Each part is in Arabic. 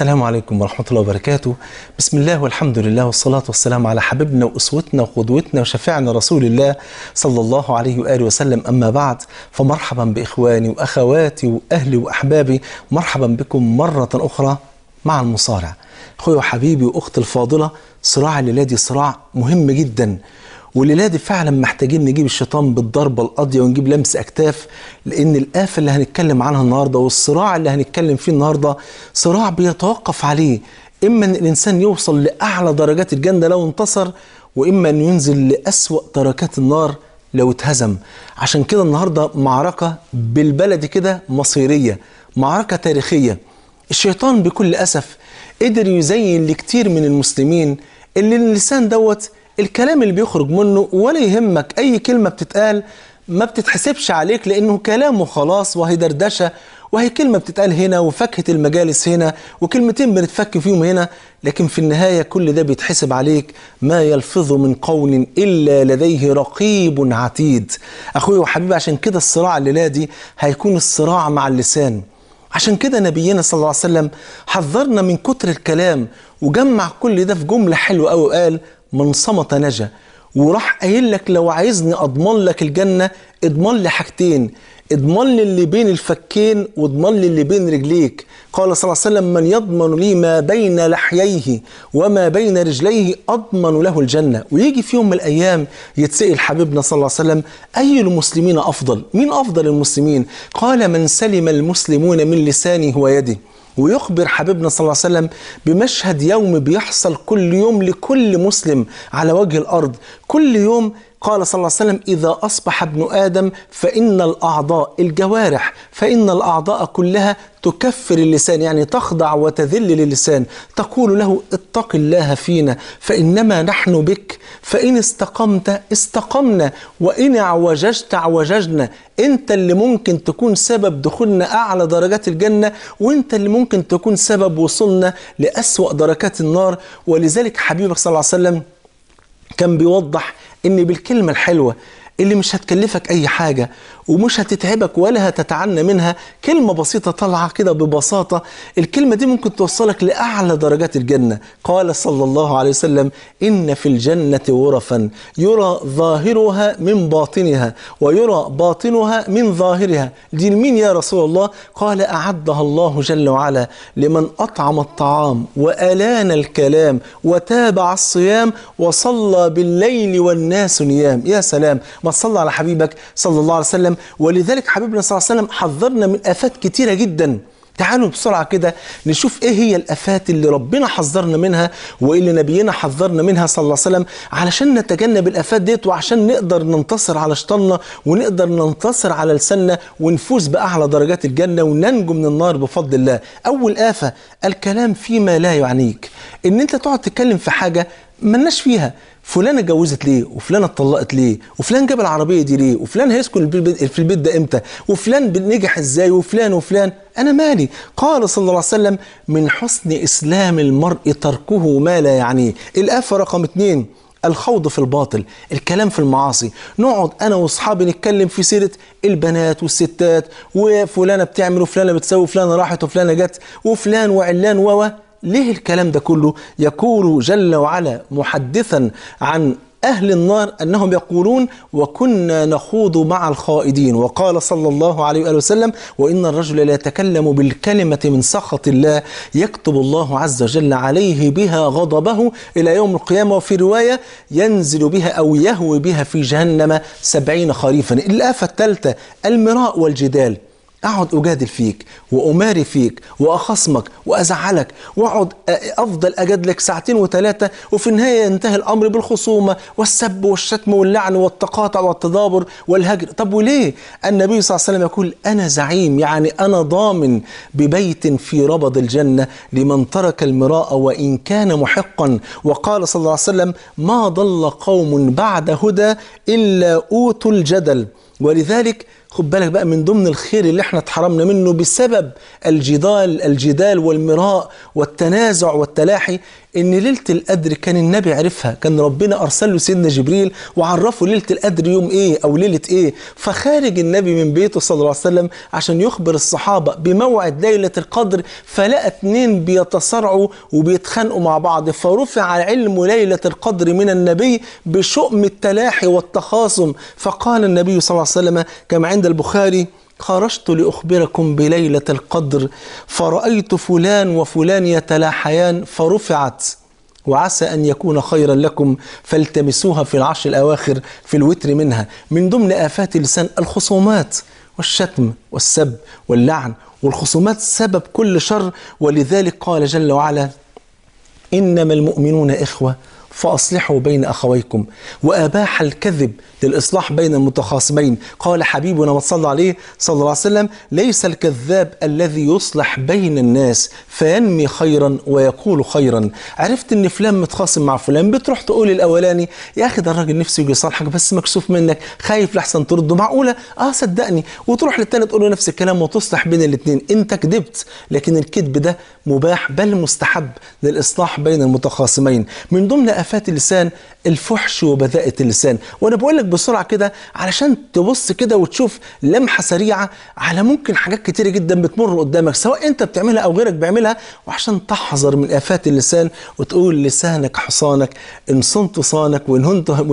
السلام عليكم ورحمة الله وبركاته بسم الله والحمد لله والصلاة والسلام على حبيبنا وأسوتنا وقدوتنا وشفيعنا رسول الله صلى الله عليه وآله وسلم أما بعد فمرحبا بإخواني وأخواتي وأهلي وأحبابي مرحبا بكم مرة أخرى مع المصارع أخوي وحبيبي وأختي الفاضلة صراع الليلة دي صراع مهم جدا والليله دي فعلا محتاجين نجيب الشيطان بالضربه القاضيه ونجيب لمس اكتاف لان الافه اللي هنتكلم عنها النهارده والصراع اللي هنتكلم فيه النهارده صراع بيتوقف عليه اما ان الانسان يوصل لاعلى درجات الجنه لو انتصر واما ان ينزل لاسوا دركات النار لو اتهزم عشان كده النهارده معركه بالبلد كده مصيريه معركه تاريخيه الشيطان بكل اسف قدر يزين لكتير من المسلمين اللي اللسان دوت الكلام اللي بيخرج منه ولا يهمك أي كلمة بتتقال ما بتتحسبش عليك لأنه كلامه خلاص وهي دردشة وهي كلمة بتتقال هنا وفكهة المجالس هنا وكلمتين بنتفك فيهم هنا لكن في النهاية كل ده بيتحسب عليك ما يلفظ من قول إلا لديه رقيب عتيد أخوي وحبيبي عشان كده الصراع الليلة دي هيكون الصراع مع اللسان عشان كده نبينا صلى الله عليه وسلم حذرنا من كتر الكلام وجمع كل ده في جملة حلوة أو وقال من صمت نجا وراح قايل لك لو عايزني اضمن لك الجنه اضمن لي حاجتين اضمن لي اللي بين الفكين واضمن لي اللي بين رجليك قال صلى الله عليه وسلم من يضمن لي ما بين لحييه وما بين رجليه اضمن له الجنه ويجي في يوم من الايام يتسال حبيبنا صلى الله عليه وسلم اي المسلمين افضل مين افضل المسلمين قال من سلم المسلمون من لسانه ويده ويخبر حبيبنا صلى الله عليه وسلم بمشهد يومي بيحصل كل يوم لكل مسلم على وجه الارض كل يوم قال صلى الله عليه وسلم إذا أصبح ابن آدم فإن الأعضاء الجوارح فإن الأعضاء كلها تكفر اللسان يعني تخضع وتذل للسان تقول له اتق الله فينا فإنما نحن بك فإن استقمت استقمنا وإن عوججت عوججنا أنت اللي ممكن تكون سبب دخولنا أعلى درجات الجنة وأنت اللي ممكن تكون سبب وصولنا لأسوأ دركات النار ولذلك حبيبك صلى الله عليه وسلم كان بيوضح ان بالكلمه الحلوه اللي مش هتكلفك اي حاجه ومش هتتعبك ولا هتتعنى منها كلمة بسيطة طالعة كده ببساطة الكلمة دي ممكن توصلك لأعلى درجات الجنة قال صلى الله عليه وسلم إن في الجنة غرفا يرى ظاهرها من باطنها ويرى باطنها من ظاهرها دي لمين يا رسول الله قال أعدها الله جل وعلا لمن أطعم الطعام وألان الكلام وتابع الصيام وصلى بالليل والناس نيام يا سلام ما تصلى على حبيبك صلى الله عليه وسلم ولذلك حبيبنا صلى الله عليه وسلم حذرنا من آفات كتيرة جدا تعالوا بسرعة كده نشوف ايه هي الآفات اللي ربنا حذرنا منها واللي نبينا حذرنا منها صلى الله عليه وسلم علشان نتجنب الآفات ديت وعشان نقدر ننتصر على شيطاننا ونقدر ننتصر على لساننا ونفوز بأعلى درجات الجنة وننجو من النار بفضل الله. أول آفة الكلام فيما لا يعنيك. إن أنت تقعد تتكلم في حاجة ملناش فيها فلانه اتجوزت ليه وفلانه اتطلقت ليه وفلان جاب العربيه دي ليه وفلان هيسكن في البيت ده امتى وفلان نجح ازاي وفلان وفلان انا مالي قال صلى الله عليه وسلم من حسن اسلام المرء تركه ما لا يعنيه الافه رقم اتنين الخوض في الباطل الكلام في المعاصي نقعد انا واصحابي نتكلم في سيره البنات والستات وفلانه بتعمل وفلانه بتسوي وفلانه راحت وفلانه جت وفلان وعلان و ليه الكلام ده كله يقول جل وعلا محدثا عن أهل النار أنهم يقولون وكنا نخوض مع الخائدين وقال صلى الله عليه وآله وسلم وإن الرجل لا يتكلم بالكلمة من سخط الله يكتب الله عز وجل عليه بها غضبه إلى يوم القيامة وفي رواية ينزل بها أو يهوي بها في جهنم سبعين خريفا الآفة الثالثة المراء والجدال اقعد اجادل فيك واماري فيك واخصمك وازعلك واقعد افضل اجادلك ساعتين وثلاثه وفي النهايه ينتهي الامر بالخصومه والسب والشتم واللعن والتقاطع والتدابر والهجر طب وليه النبي صلى الله عليه وسلم يقول انا زعيم يعني انا ضامن ببيت في ربض الجنه لمن ترك المراء وان كان محقا وقال صلى الله عليه وسلم ما ضل قوم بعد هدى الا اوتوا الجدل ولذلك خد بالك بقى من ضمن الخير اللي احنا اتحرمنا منه بسبب الجدال الجدال والمراء والتنازع والتلاحي ان ليله القدر كان النبي عرفها كان ربنا ارسل له سيدنا جبريل وعرفه ليله القدر يوم ايه او ليله ايه فخارج النبي من بيته صلى الله عليه وسلم عشان يخبر الصحابه بموعد ليله القدر فلقى اتنين بيتصارعوا وبيتخانقوا مع بعض فرفع علم ليله القدر من النبي بشؤم التلاحي والتخاصم فقال النبي صلى الله عليه وسلم كما عند البخاري خرجت لأخبركم بليلة القدر فرأيت فلان وفلان يتلاحيان فرفعت وعسى أن يكون خيرا لكم فالتمسوها في العشر الأواخر في الوتر منها من ضمن آفات اللسان الخصومات والشتم والسب واللعن والخصومات سبب كل شر ولذلك قال جل وعلا إنما المؤمنون إخوة فأصلحوا بين أخويكم وأباح الكذب للإصلاح بين المتخاصمين قال حبيبنا وصلى عليه صلى الله عليه وسلم ليس الكذاب الذي يصلح بين الناس فينمي خيرا ويقول خيرا عرفت ان فلان متخاصم مع فلان بتروح تقول الاولاني يا اخي ده الراجل نفسه يجي يصالحك بس مكسوف منك خايف لحسن ترده معقوله اه صدقني وتروح للتاني تقول له نفس الكلام وتصلح بين الاثنين انت كذبت لكن الكذب ده مباح بل مستحب للاصلاح بين المتخاصمين من ضمن آفات اللسان الفحش وبذاءة اللسان وأنا بقول لك بسرعة كده علشان تبص كده وتشوف لمحة سريعة على ممكن حاجات كتيرة جدا بتمر قدامك سواء أنت بتعملها أو غيرك بيعملها وعشان تحذر من آفات اللسان وتقول لسانك حصانك إن صنت صانك وإن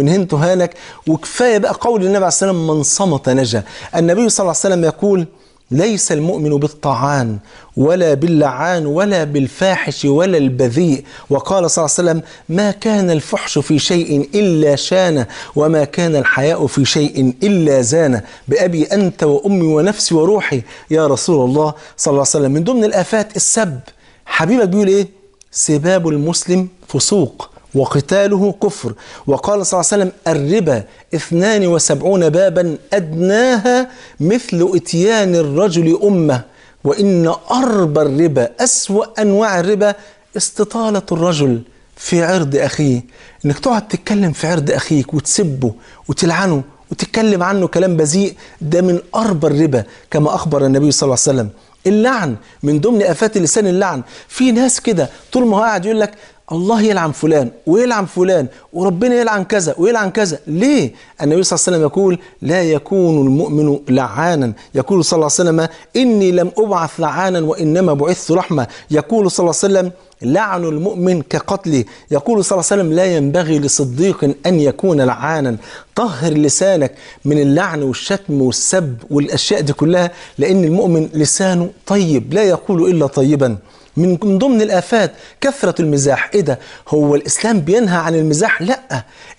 هنت هانك وكفاية بقى قول النبي عليه الصلاة والسلام من صمت نجا النبي صلى الله عليه وسلم يقول ليس المؤمن بالطعان ولا باللعان ولا بالفاحش ولا البذيء وقال صلى الله عليه وسلم ما كان الفحش في شيء إلا شان وما كان الحياء في شيء إلا زان بأبي أنت وأمي ونفسي وروحي يا رسول الله صلى الله عليه وسلم من ضمن الآفات السب حبيبك بيقول إيه سباب المسلم فسوق وقتاله كفر وقال صلى الله عليه وسلم الربا اثنان وسبعون بابا أدناها مثل اتيان الرجل أمه وإن أربى الربا أسوأ أنواع الربا استطالة الرجل في عرض أخيه إنك تقعد تتكلم في عرض أخيك وتسبه وتلعنه وتتكلم عنه كلام بذيء ده من أربى الربا كما أخبر النبي صلى الله عليه وسلم اللعن من ضمن آفات لسان اللعن في ناس كده طول ما هو قاعد يقول لك الله يلعن فلان ويلعن فلان وربنا يلعن كذا ويلعن كذا ليه النبي صلى الله عليه وسلم يقول لا يكون المؤمن لعانا يقول صلى الله عليه وسلم إني لم أبعث لعانا وإنما بعثت رحمة يقول صلى الله عليه وسلم لعن المؤمن كقتله يقول صلى الله عليه وسلم لا ينبغي لصديق أن يكون لعانا طهر لسانك من اللعن والشتم والسب والأشياء دي كلها لأن المؤمن لسانه طيب لا يقول إلا طيبا من ضمن الآفات كثرة المزاح إيه ده هو الإسلام بينهى عن المزاح لا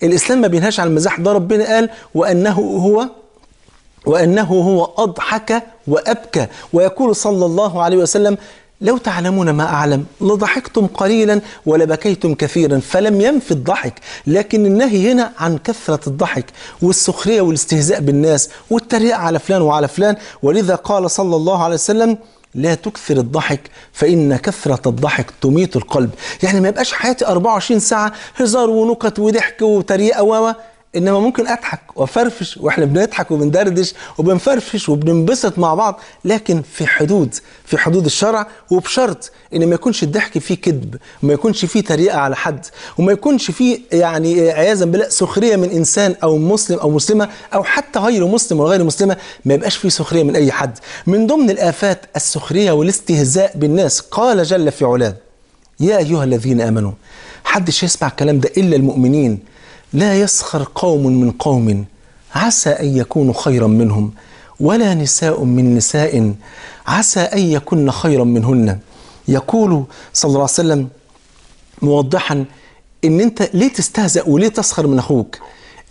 الإسلام ما بينهاش عن المزاح ده ربنا قال وأنه هو وأنه هو أضحك وأبكى ويقول صلى الله عليه وسلم لو تعلمون ما أعلم لضحكتم قليلا ولبكيتم كثيرا فلم ينف الضحك لكن النهي هنا عن كثرة الضحك والسخرية والاستهزاء بالناس والتريقة على فلان وعلى فلان ولذا قال صلى الله عليه وسلم لا تكثر الضحك فإن كثرة الضحك تميت القلب يعني ما يبقاش حياتي 24 ساعة هزار ونكت وضحك وتريقة و انما ممكن اضحك وافرفش واحنا بنضحك وبندردش وبنفرفش وبننبسط مع بعض لكن في حدود في حدود الشرع وبشرط ان ما يكونش الضحك فيه كذب وما يكونش فيه تريقه على حد وما يكونش فيه يعني عياذا بالله سخريه من انسان او مسلم او مسلمه او حتى غير مسلم وغير مسلمه ما يبقاش فيه سخريه من اي حد من ضمن الافات السخريه والاستهزاء بالناس قال جل في علاه يا ايها الذين امنوا حدش يسمع الكلام ده الا المؤمنين لا يسخر قوم من قوم عسى ان يكونوا خيرا منهم ولا نساء من نساء عسى ان يكن خيرا منهن يقول صلى الله عليه وسلم موضحا ان انت ليه تستهزأ وليه تسخر من اخوك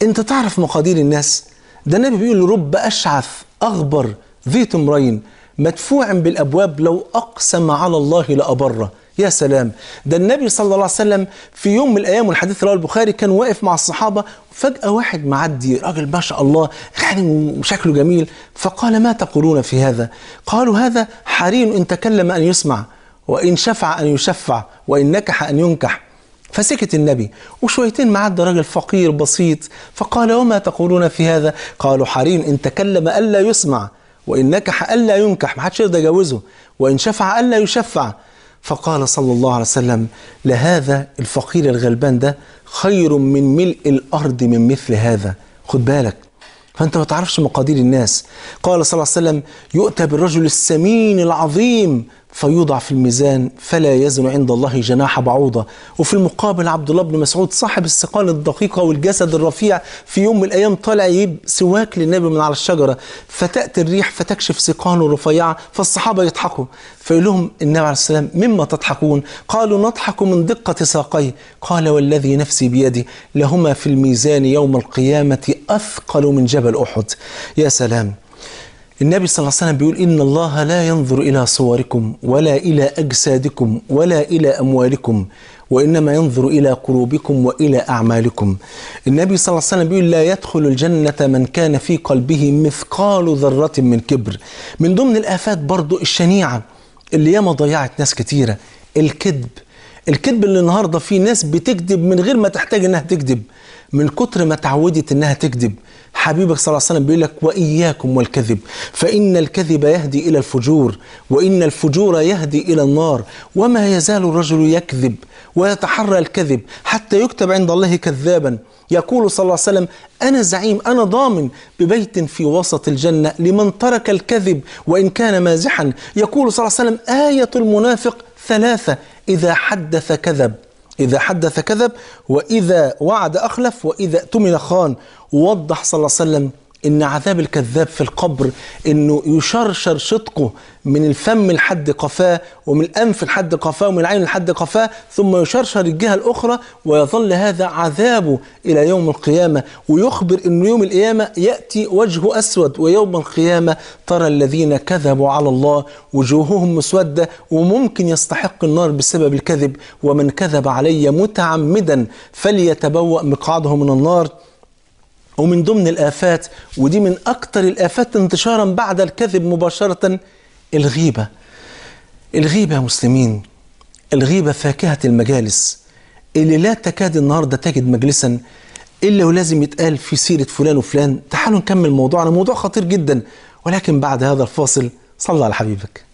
انت تعرف مقادير الناس ده النبي بيقول رب اشعث اغبر ذي تمرين مدفوع بالابواب لو اقسم على الله لابره يا سلام ده النبي صلى الله عليه وسلم في يوم من الايام والحديث رواه البخاري كان واقف مع الصحابه فجاه واحد معدي راجل ما شاء الله غني وشكله جميل فقال ما تقولون في هذا قالوا هذا حري ان تكلم ان يسمع وان شفع ان يشفع وان نكح ان ينكح فسكت النبي وشويتين معدى راجل فقير بسيط فقال وما تقولون في هذا قالوا حري ان تكلم الا يسمع وان نكح الا ينكح ما حدش يقدر يجوزه وان شفع الا يشفع فقال صلى الله عليه وسلم لهذا الفقير الغلبان ده خير من ملء الأرض من مثل هذا خد بالك فأنت ما تعرفش مقادير الناس قال صلى الله عليه وسلم يؤتى بالرجل السمين العظيم فيوضع في الميزان فلا يزن عند الله جناح بعوضة وفي المقابل عبد الله بن مسعود صاحب السقال الدقيقة والجسد الرفيع في يوم من الأيام طالع يجيب سواك للنبي من على الشجرة فتأتي الريح فتكشف سقاله الرفيعة فالصحابة يضحكوا فيقول لهم النبي عليه السلام مما تضحكون قالوا نضحك من دقة ساقيه قال والذي نفسي بيدي لهما في الميزان يوم القيامة أثقل من جبل أحد يا سلام النبي صلى الله عليه وسلم بيقول إن الله لا ينظر إلى صوركم ولا إلى أجسادكم ولا إلى أموالكم وإنما ينظر إلى قلوبكم وإلى أعمالكم النبي صلى الله عليه وسلم بيقول لا يدخل الجنة من كان في قلبه مثقال ذرة من كبر من ضمن الآفات برضو الشنيعة اللي ياما ضيعت ناس كتيرة الكذب الكذب اللي النهاردة فيه ناس بتكذب من غير ما تحتاج إنها تكذب من كتر ما تعودت انها تكذب حبيبك صلى الله عليه وسلم بيقول لك واياكم والكذب فان الكذب يهدي الى الفجور وان الفجور يهدي الى النار وما يزال الرجل يكذب ويتحرى الكذب حتى يكتب عند الله كذابا يقول صلى الله عليه وسلم انا زعيم انا ضامن ببيت في وسط الجنه لمن ترك الكذب وان كان مازحا يقول صلى الله عليه وسلم ايه المنافق ثلاثه اذا حدث كذب إذا حدث كذب وإذا وعد أخلف وإذا اؤتمن خان ووضح صلى الله عليه وسلم ان عذاب الكذاب في القبر انه يشرشر صدقه من الفم لحد قفاه ومن الانف لحد قفاه ومن العين لحد قفاه ثم يشرشر الجهه الاخرى ويظل هذا عذابه الى يوم القيامه ويخبر انه يوم القيامه ياتي وجه اسود ويوم القيامه ترى الذين كذبوا على الله وجوههم مسوده وممكن يستحق النار بسبب الكذب ومن كذب علي متعمدا فليتبوأ مقعده من النار ومن ضمن الآفات ودي من أكثر الآفات انتشارا بعد الكذب مباشرة الغيبة الغيبة يا مسلمين الغيبة فاكهة المجالس اللي لا تكاد النهاردة تجد مجلسا إلا ولازم يتقال في سيرة فلان وفلان تعالوا نكمل موضوعنا موضوع خطير جدا ولكن بعد هذا الفاصل صلى على حبيبك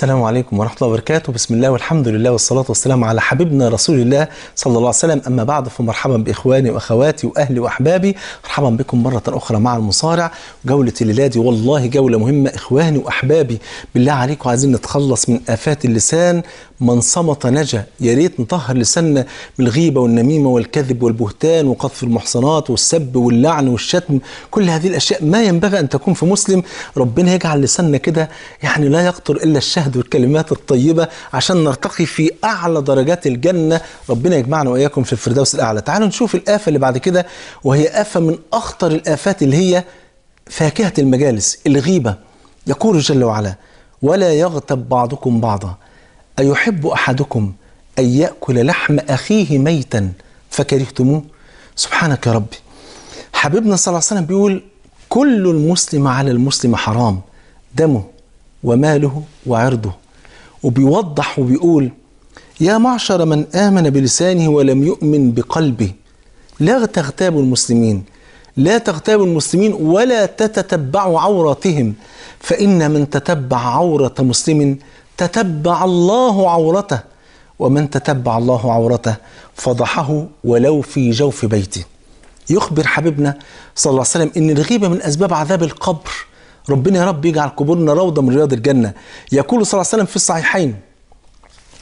السلام عليكم ورحمة الله وبركاته بسم الله والحمد لله والصلاة والسلام على حبيبنا رسول الله صلى الله عليه وسلم أما بعد فمرحبا بإخواني وأخواتي وأهلي وأحبابي مرحبا بكم مرة أخرى مع المصارع جولة الليلة دي والله جولة مهمة إخواني وأحبابي بالله عليكم عايزين نتخلص من آفات اللسان من صمت نجا يا ريت نطهر لساننا من الغيبة والنميمة والكذب والبهتان وقذف المحصنات والسب واللعن والشتم كل هذه الأشياء ما ينبغي أن تكون في مسلم ربنا يجعل لساننا كده يعني لا يقطر إلا الشهد العهد والكلمات الطيبة عشان نرتقي في أعلى درجات الجنة ربنا يجمعنا وإياكم في الفردوس الأعلى تعالوا نشوف الآفة اللي بعد كده وهي آفة من أخطر الآفات اللي هي فاكهة المجالس الغيبة يقول جل وعلا ولا يغتب بعضكم بعضا أيحب أحدكم أن يأكل لحم أخيه ميتا فكرهتموه سبحانك يا ربي حبيبنا صلى الله عليه وسلم بيقول كل المسلم على المسلم حرام دمه وماله وعرضه وبيوضح وبيقول يا معشر من آمن بلسانه ولم يؤمن بقلبه لا تغتابوا المسلمين لا تغتابوا المسلمين ولا تتتبعوا عوراتهم فإن من تتبع عورة مسلم تتبع الله عورته ومن تتبع الله عورته فضحه ولو في جوف بيته يخبر حبيبنا صلى الله عليه وسلم ان الغيبه من اسباب عذاب القبر ربنا يا رب يجعل قبورنا روضة من رياض الجنة يقول صلى الله عليه وسلم في الصحيحين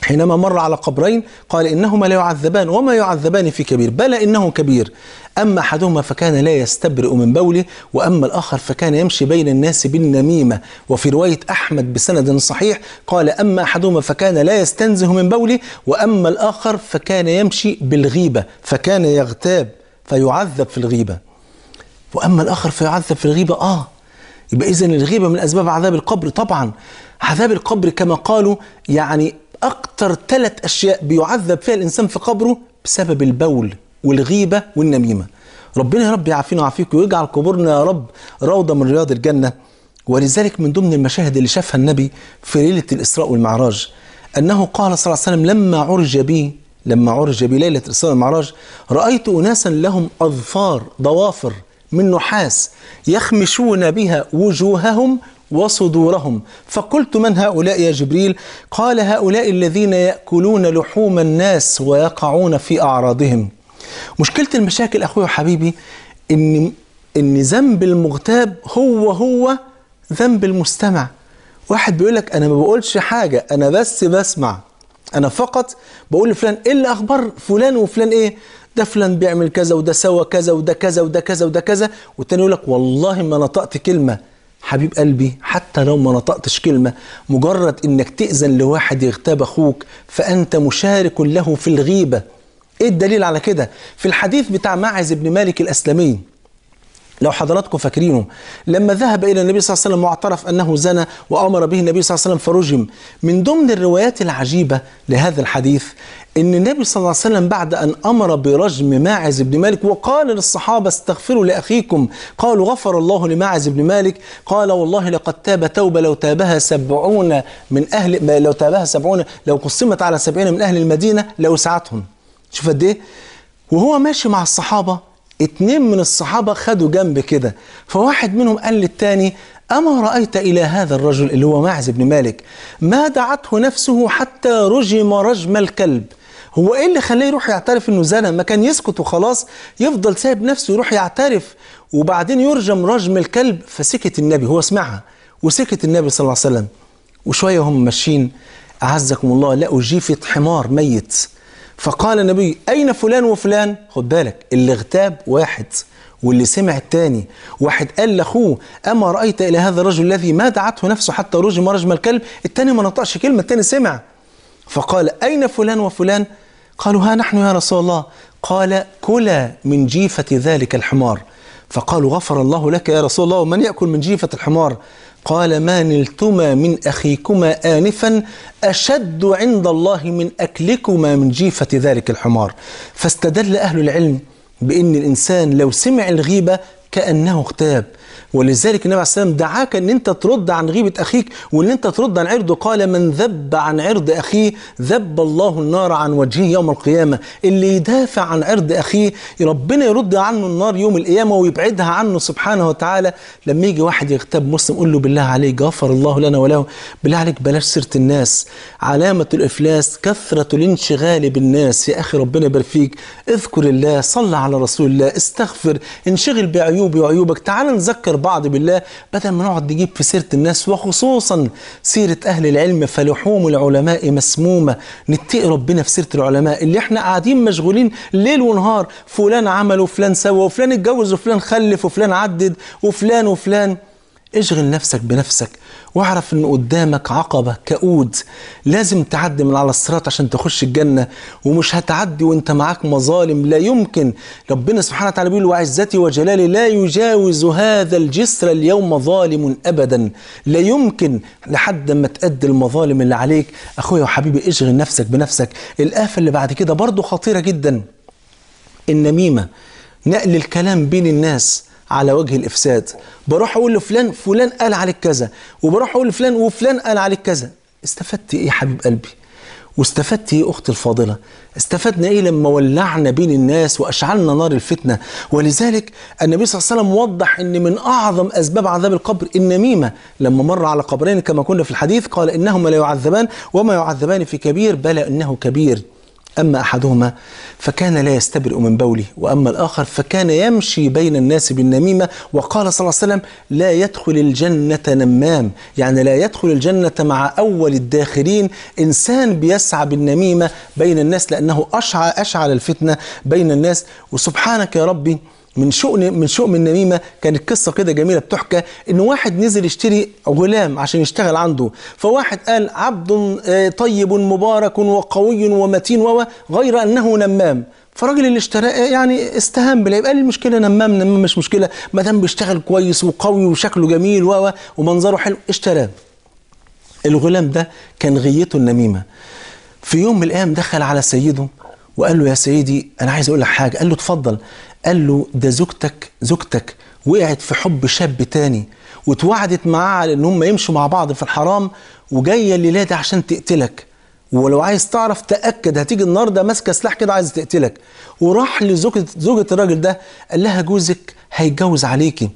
حينما مر على قبرين قال إنهما لا يعذبان وما يعذبان في كبير بل إنه كبير أما أحدهما فكان لا يستبرئ من بوله وأما الآخر فكان يمشي بين الناس بالنميمة وفي رواية أحمد بسند صحيح قال أما أحدهما فكان لا يستنزه من بوله وأما الآخر فكان يمشي بالغيبة فكان يغتاب فيعذب في الغيبة وأما الآخر فيعذب في الغيبة آه يبقى إذا الغيبة من أسباب عذاب القبر طبعا عذاب القبر كما قالوا يعني أكتر ثلاث أشياء بيعذب فيها الإنسان في قبره بسبب البول والغيبة والنميمة ربنا يا رب يعافينا ويعافيكم ويجعل قبورنا يا رب روضة من رياض الجنة ولذلك من ضمن المشاهد اللي شافها النبي في ليلة الإسراء والمعراج أنه قال صلى الله عليه وسلم لما عرج بي لما عرج بليلة الإسراء والمعراج رأيت أناسا لهم أظفار ضوافر من نحاس يخمشون بها وجوههم وصدورهم فقلت من هؤلاء يا جبريل قال هؤلاء الذين يأكلون لحوم الناس ويقعون في أعراضهم مشكلة المشاكل أخوي وحبيبي إن, إن ذنب المغتاب هو هو ذنب المستمع واحد بيقول لك أنا ما بقولش حاجة أنا بس بسمع أنا فقط بقول لفلان إيه اللي فلان وفلان إيه ده فلان بيعمل كذا وده سوى كذا وده كذا وده كذا وده كذا والتاني يقول لك والله ما نطقت كلمه حبيب قلبي حتى لو ما نطقتش كلمة مجرد انك تأذن لواحد يغتاب اخوك فأنت مشارك له في الغيبة ايه الدليل على كده في الحديث بتاع ماعز بن مالك الأسلمي لو حضراتكم فاكرينه لما ذهب الى النبي صلى الله عليه وسلم واعترف انه زنى وامر به النبي صلى الله عليه وسلم فرجم من ضمن الروايات العجيبه لهذا الحديث ان النبي صلى الله عليه وسلم بعد ان امر برجم ماعز بن مالك وقال للصحابه استغفروا لاخيكم قالوا غفر الله لماعز بن مالك قال والله لقد تاب توبه لو تابها سبعون من اهل لو تابها سبعون لو قسمت على سبعين من اهل المدينه لوسعتهم شوف قد ايه وهو ماشي مع الصحابه اتنين من الصحابة خدوا جنب كده فواحد منهم قال للتاني أما رأيت إلى هذا الرجل اللي هو معز بن مالك ما دعته نفسه حتى رجم رجم الكلب هو ايه اللي خليه يروح يعترف انه زنى ما كان يسكت وخلاص يفضل سايب نفسه يروح يعترف وبعدين يرجم رجم الكلب فسكت النبي هو سمعها وسكت النبي صلى الله عليه وسلم وشويه هم ماشيين اعزكم الله لقوا جيفه حمار ميت فقال النبي أين فلان وفلان خد بالك اللي اغتاب واحد واللي سمع التاني واحد قال لاخوه اما رايت الى هذا الرجل الذي ما دعته نفسه حتى رجم رجم الكلب التاني ما نطقش كلمه التاني سمع فقال اين فلان وفلان قالوا ها نحن يا رسول الله قال كلا من جيفه ذلك الحمار فقالوا غفر الله لك يا رسول الله ومن ياكل من جيفه الحمار قال ما نلتما من أخيكما آنفا أشد عند الله من أكلكما من جيفة ذلك الحمار فاستدل أهل العلم بأن الإنسان لو سمع الغيبة كأنه اغتاب ولذلك النبي عليه والسلام دعاك أن أنت ترد عن غيبة أخيك وأن أنت ترد عن عرضه قال من ذب عن عرض أخيه ذب الله النار عن وجهه يوم القيامة اللي يدافع عن عرض أخيه ربنا يرد عنه النار يوم القيامة ويبعدها عنه سبحانه وتعالى لما يجي واحد يغتاب مسلم قول له بالله عليك غفر الله لنا وله بالله عليك بلاش سيرة الناس علامة الإفلاس كثرة الانشغال بالناس يا أخي ربنا يبارك فيك اذكر الله صل على رسول الله استغفر انشغل بعيونك عيوبي وعيوبك تعال نذكر بعض بالله بدل ما نقعد نجيب في سيرة الناس وخصوصا سيرة أهل العلم فلحوم العلماء مسمومة نتقي ربنا في سيرة العلماء اللي احنا قاعدين مشغولين ليل ونهار فلان عمل وفلان سوى وفلان اتجوز وفلان خلف وفلان عدد وفلان وفلان اشغل نفسك بنفسك واعرف ان قدامك عقبه كؤود لازم تعدي من على الصراط عشان تخش الجنه ومش هتعدي وانت معاك مظالم لا يمكن ربنا سبحانه وتعالى بيقول وعزتي وجلالي لا يجاوز هذا الجسر اليوم ظالم ابدا لا يمكن لحد ما تأدي المظالم اللي عليك اخويا وحبيبي اشغل نفسك بنفسك الآفة اللي بعد كده برضه خطيرة جدا النميمة نقل الكلام بين الناس على وجه الافساد بروح اقول لفلان فلان قال عليك كذا وبروح اقول لفلان وفلان قال عليك كذا استفدت ايه يا حبيب قلبي واستفدت ايه اختي الفاضله استفدنا ايه لما ولعنا بين الناس واشعلنا نار الفتنه ولذلك النبي صلى الله عليه وسلم وضح ان من اعظم اسباب عذاب القبر النميمه لما مر على قبرين كما كنا في الحديث قال انهما لا يعذبان وما يعذبان في كبير بلى انه كبير أما أحدهما فكان لا يستبرئ من بوله وأما الآخر فكان يمشي بين الناس بالنميمة وقال صلى الله عليه وسلم لا يدخل الجنة نمام يعني لا يدخل الجنة مع أول الداخلين إنسان بيسعى بالنميمة بين الناس لأنه أشعل, أشعل الفتنة بين الناس وسبحانك يا ربي من شؤم من شؤم النميمه كانت قصه كده جميله بتحكى ان واحد نزل يشتري غلام عشان يشتغل عنده فواحد قال عبد آه، طيب مبارك وقوي ومتين و غير انه نمام فالراجل اللي اشتراه آه، يعني استهان بالعيب قال المشكله نمام نمام مش مشكله ما دام بيشتغل كويس وقوي وشكله جميل و ومنظره حلو اشتراه الغلام ده كان غيته النميمه في يوم من الايام دخل على سيده وقال له يا سيدي انا عايز اقول لك حاجه قال له اتفضل قال له ده زوجتك زوجتك وقعت في حب شاب تاني وتوعدت معاه على ان هم يمشوا مع بعض في الحرام وجايه الليله دي عشان تقتلك ولو عايز تعرف تاكد هتيجي النهارده ماسكه سلاح كده عايزه تقتلك وراح لزوجه زوجه الراجل ده قال لها جوزك هيتجوز عليكي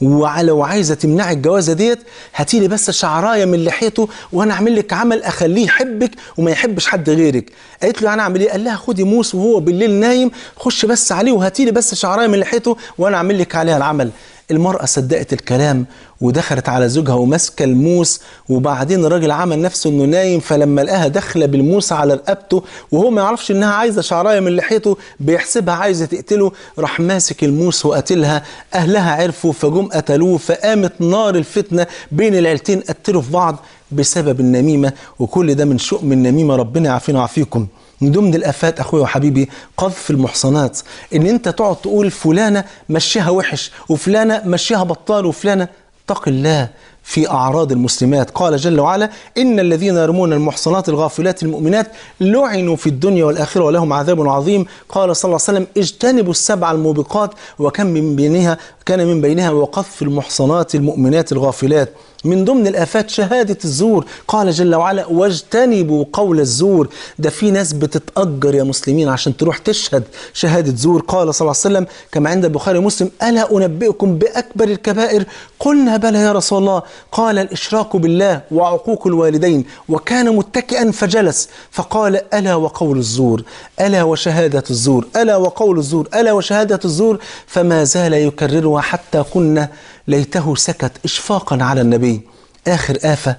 ولو عايزه تمنعي الجوازه ديت هاتيلي بس شعرايه من لحيته وانا اعمل لك عمل اخليه يحبك وما يحبش حد غيرك قالت له انا اعمل ايه قال لها خدي موس وهو بالليل نايم خش بس عليه وهاتي بس شعرايه من لحيته وانا اعمل لك عليها العمل المراه صدقت الكلام ودخلت على زوجها وماسكه الموس وبعدين الراجل عمل نفسه انه نايم فلما لقاها داخله بالموس على رقبته وهو ما يعرفش انها عايزه شعرايه من لحيته بيحسبها عايزه تقتله راح ماسك الموس وقتلها اهلها عرفوا فجم قتلوه فقامت نار الفتنه بين العيلتين قتلوا في بعض بسبب النميمه وكل ده من شؤم النميمه ربنا يعافينا ويعافيكم من ضمن الافات اخويا وحبيبي قذف المحصنات ان انت تقعد تقول فلانه مشيها وحش وفلانه مشيها بطال وفلانه اتق الله في أعراض المسلمات قال جل وعلا إن الذين يرمون المحصنات الغافلات المؤمنات لعنوا في الدنيا والآخرة ولهم عذاب عظيم قال صلى الله عليه وسلم اجتنبوا السبع الموبقات وكان من بينها كان من بينها وقذف المحصنات المؤمنات الغافلات من ضمن الآفات شهادة الزور قال جل وعلا واجتنبوا قول الزور ده في ناس بتتأجر يا مسلمين عشان تروح تشهد شهادة زور قال صلى الله عليه وسلم كما عند البخاري ومسلم ألا أنبئكم بأكبر الكبائر قلنا بلى يا رسول الله قال الإشراك بالله وعقوق الوالدين وكان متكئا فجلس فقال ألا وقول الزور ألا وشهادة الزور ألا وقول الزور ألا وشهادة الزور فما زال يكررها حتى كنا ليته سكت إشفاقا على النبي آخر آفة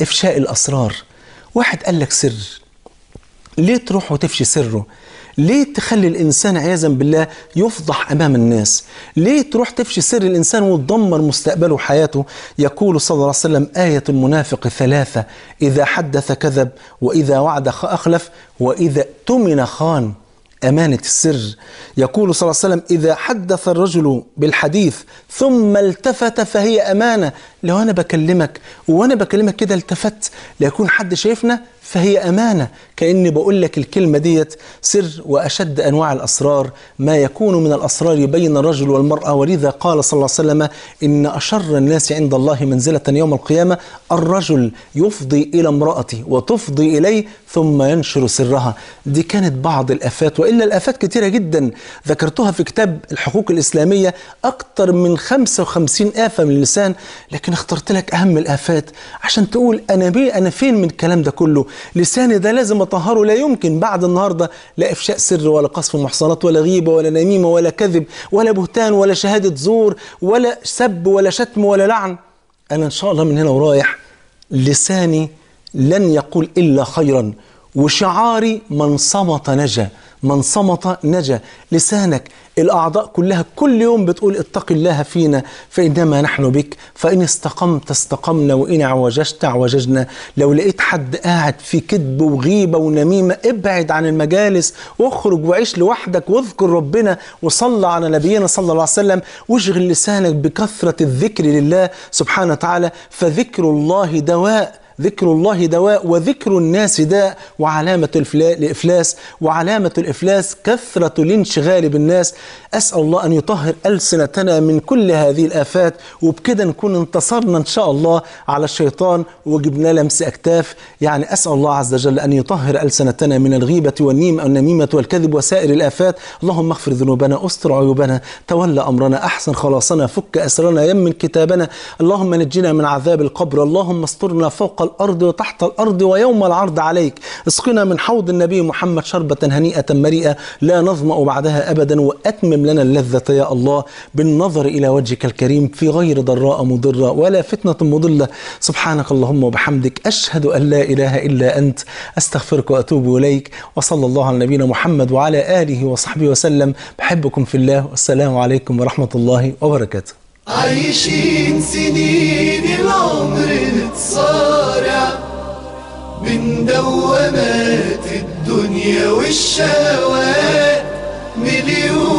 إفشاء الأسرار واحد قال لك سر ليه تروح وتفشي سره ليه تخلي الإنسان عياذا بالله يفضح أمام الناس ليه تروح تفشي سر الإنسان وتدمر مستقبله وحياته يقول صلى الله عليه وسلم آية المنافق ثلاثة إذا حدث كذب وإذا وعد أخلف وإذا اؤتمن خان أمانة السر يقول صلى الله عليه وسلم إذا حدث الرجل بالحديث ثم التفت فهي أمانة لو أنا بكلمك وأنا بكلمك كده التفت ليكون حد شايفنا فهي أمانة كأني بقول لك الكلمة ديت سر وأشد أنواع الأسرار ما يكون من الأسرار بين الرجل والمرأة ولذا قال صلى الله عليه وسلم إن أشر الناس عند الله منزلة يوم القيامة الرجل يفضي إلى امرأته وتفضي إليه ثم ينشر سرها دي كانت بعض الأفات وإن إلا الافات كتيره جدا ذكرتها في كتاب الحقوق الاسلاميه أكثر من 55 افه من اللسان لكن اخترت لك اهم الافات عشان تقول انا بيه انا فين من الكلام ده كله لساني ده لازم اطهره لا يمكن بعد النهارده لا افشاء سر ولا قصف محصنات ولا غيبه ولا نميمه ولا كذب ولا بهتان ولا شهاده زور ولا سب ولا شتم ولا لعن انا ان شاء الله من هنا ورايح لساني لن يقول الا خيرا وشعاري من صمت نجا من صمت نجا لسانك الأعضاء كلها كل يوم بتقول اتق الله فينا فإنما نحن بك فإن استقمت استقمنا وإن عوججت عوججنا لو لقيت حد قاعد في كذب وغيبة ونميمة ابعد عن المجالس واخرج وعيش لوحدك واذكر ربنا وصلى على نبينا صلى الله عليه وسلم واشغل لسانك بكثرة الذكر لله سبحانه وتعالى فذكر الله دواء ذكر الله دواء وذكر الناس داء وعلامة الإفلاس وعلامة الإفلاس كثرة الانشغال بالناس أسأل الله أن يطهر ألسنتنا من كل هذه الآفات وبكده نكون انتصرنا إن شاء الله على الشيطان وجبنا لمس أكتاف يعني أسأل الله عز وجل أن يطهر ألسنتنا من الغيبة والنيم والنميمة والكذب وسائر الآفات اللهم اغفر ذنوبنا أستر عيوبنا تولى أمرنا أحسن خلاصنا فك أسرنا يمن كتابنا اللهم نجنا من عذاب القبر اللهم استرنا فوق الأرض وتحت الأرض ويوم العرض عليك اسقنا من حوض النبي محمد شربة هنيئة مريئة لا نظمأ بعدها أبدا وأتمم لنا اللذة يا الله بالنظر إلى وجهك الكريم في غير ضراء مضرة ولا فتنة مضلة سبحانك اللهم وبحمدك أشهد أن لا إله إلا أنت أستغفرك وأتوب إليك وصلى الله على نبينا محمد وعلى آله وصحبه وسلم بحبكم في الله والسلام عليكم ورحمة الله وبركاته عايشين سنين العمر متصارع من دوامات الدنيا والشهوات مليون